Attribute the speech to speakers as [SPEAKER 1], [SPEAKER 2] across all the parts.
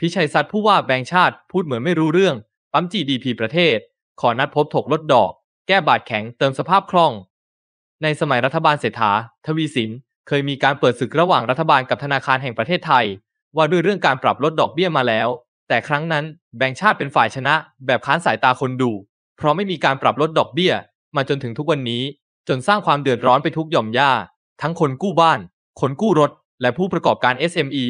[SPEAKER 1] พิชัยสัตว์ผู้ว่าแบงชาติพูดเหมือนไม่รู้เรื่องปั๊ม GDP ประเทศ ขอนัดพบถกลดดอก แก้บาดแข็งเติมสภาพคล่อง ในสมัยรัฐบาลเศรษฐา ทวีสิน เคยมีการเปิดศึกระหว่างรัฐบาลกับธนาคารแห่งประเทศไทย ว่าด้วยเรื่องการปรับลดดอกเบี้ยมาแล้ว แต่ครั้งนั้นแบงชาติเป็นฝ่ายชนะแบบค้านสายตาคนดู เพราะไม่มีการปรับลดดอกเบี้ยมาจนถึงทุกวันนี้จนสร้างความเดือดร้อนไปทุกหย่อมย่าทั้งคนกู้บ้านคนกู้รถ และผู้ประกอบการ SME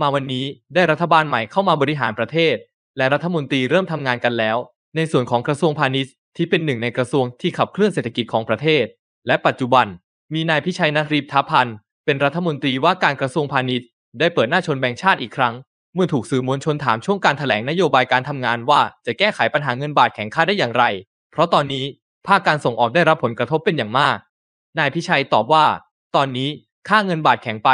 [SPEAKER 1] มาวันนี้ได้รัฐบาลใหม่เข้ามาบริหารประเทศ และรัฐมนตรีเริ่มทำงานกันแล้ว ในส่วนของกระทรวงพาณิชย์ที่เป็นหนึ่งในกระทรวงที่ขับเคลื่อนเศรษฐกิจของประเทศ และปัจจุบัน มีนายพิชัยนรีพทพันธ์เป็นรัฐมนตรีว่าการกระทรวงพาณิชย์ ได้เปิดหน้าชนแบ่งชาติอีกครั้ง เมื่อถูกสื่อมวลชนถามช่วงการถแถลงนโยบายการทำงานว่า จะแก้ไขปัญหาเงินบาทแข็งค่าได้อย่างไร เพราะตอนนี้ภาคการส่งออกได้รับผลกระทบเป็นอย่างมาก นายพิชัยตอบว่า ตอนนี้ค่าเงินบาทแข็งไป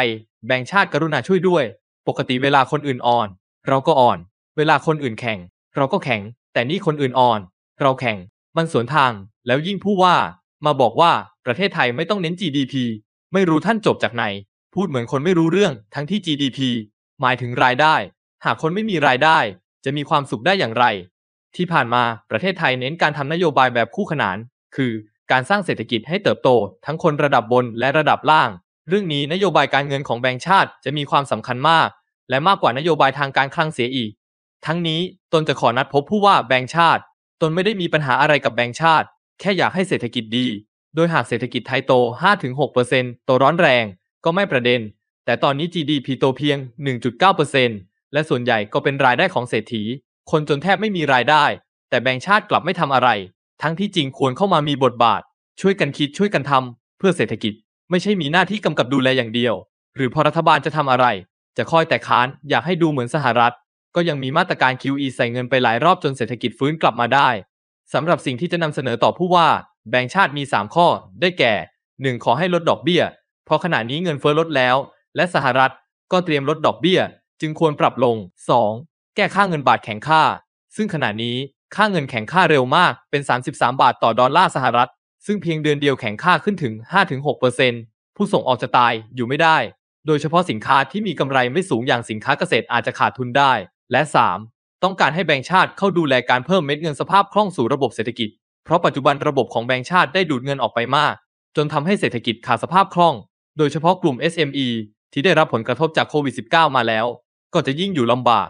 [SPEAKER 1] แบ่งชาติกรุณาช่วยด้วยปกติเวลาคนอื่นอ่อน เราก็อ่อน เวลาคนอื่นแข่งเราก็แข่งแต่นี่คนอื่นอ่อน เราแข่งมันสวนทาง แล้วยิ่งผู้ว่า มาบอกว่าประเทศไทยไม่ต้องเน้น GDP ไม่รู้ท่านจบจากไหน พูดเหมือนคนไม่รู้เรื่องทั้งที่ GDP หมายถึงรายได้ หากคนไม่มีรายได้ จะมีความสุขได้อย่างไร ที่ผ่านมาประเทศไทยเน้นการทำนโยบายแบบคู่ขนาน คือการสร้างเศรษฐกิจให้เติบโต ทั้งคนระดับบนและระดับล่าง เรื่องนี้นโยบายการเงินของแบงค์ชาติ จะมีความสำคัญมากและมากกว่านโยบายทางการคลังเสียอีก ทั้งนี้ตนจะขอนัดพบผู้ว่าแบงค์ชาติ ตนไม่ได้มีปัญหาอะไรกับแบงค์ชาติ แค่อยากให้เศรษฐกิจดี โดยหากเศรษฐกิจไทยโต 5-6%โตร้อนแรงก็ไม่ประเด็น แต่ตอนนี้ GDP โตเพียง 1.9%และส่วนใหญ่ก็เป็นรายได้ของเศรษฐี คนจนแทบไม่มีรายได้ แต่แบงค์ชาติกลับไม่ทำอะไร ทั้งที่จริงควรเข้ามามีบทบาท ช่วยกันคิดช่วยกันทำเพื่อเศรษฐกิจ ไม่ใช่มีหน้าที่กำกับดูแลอย่างเดียว หรือพอรัฐบาลจะทำอะไรจะคอยแต่ค้านอยากให้ดูเหมือนสหรัฐก็ยังมีมาตรการ QE ใส่เงินไปหลายรอบจนเศรษฐกิจฟื้นกลับมาได้ สำหรับสิ่งที่จะนำเสนอต่อผู้ว่าแบงค์ชาติมี 3 ข้อได้แก่ 1. ขอให้ลดดอกเบี้ย เพราะขณะนี้เงินเฟ้อลดแล้ว และสหรัฐก็เตรียมลดดอกเบี้ย จึงควรปรับลง 2. แก้ค่าเงินบาทแข็งค่า ซึ่งขณะนี้ค่าเงินแข็งค่าเร็วมากเป็น 33 บาทต่อดอลลาร์สหรัฐ ซึ่งเพียงเดือนเดียวแข็งค่าขึ้นถึง5-6%ผู้ส่งออกจะตายอยู่ไม่ได้โดยเฉพาะสินค้าที่มีกำไรไม่สูงอย่างสินค้าเกษตรอาจจะขาดทุนได้ และ 3. ต้องการให้แบงก์ชาติเข้าดูแลการเพิ่มเม็ดเงินสภาพคล่องสู่ระบบเศรษฐกิจ เพราะปัจจุบันระบบของแบงก์ชาติได้ดูดเงินออกไปมาก จนทำให้เศรษฐกิจขาดสภาพคล่อง โดยเฉพาะกลุ่ม SME ที่ได้รับผลกระทบจากโควิด -19 มาแล้ว ก็จะยิ่งอยู่ลำบาก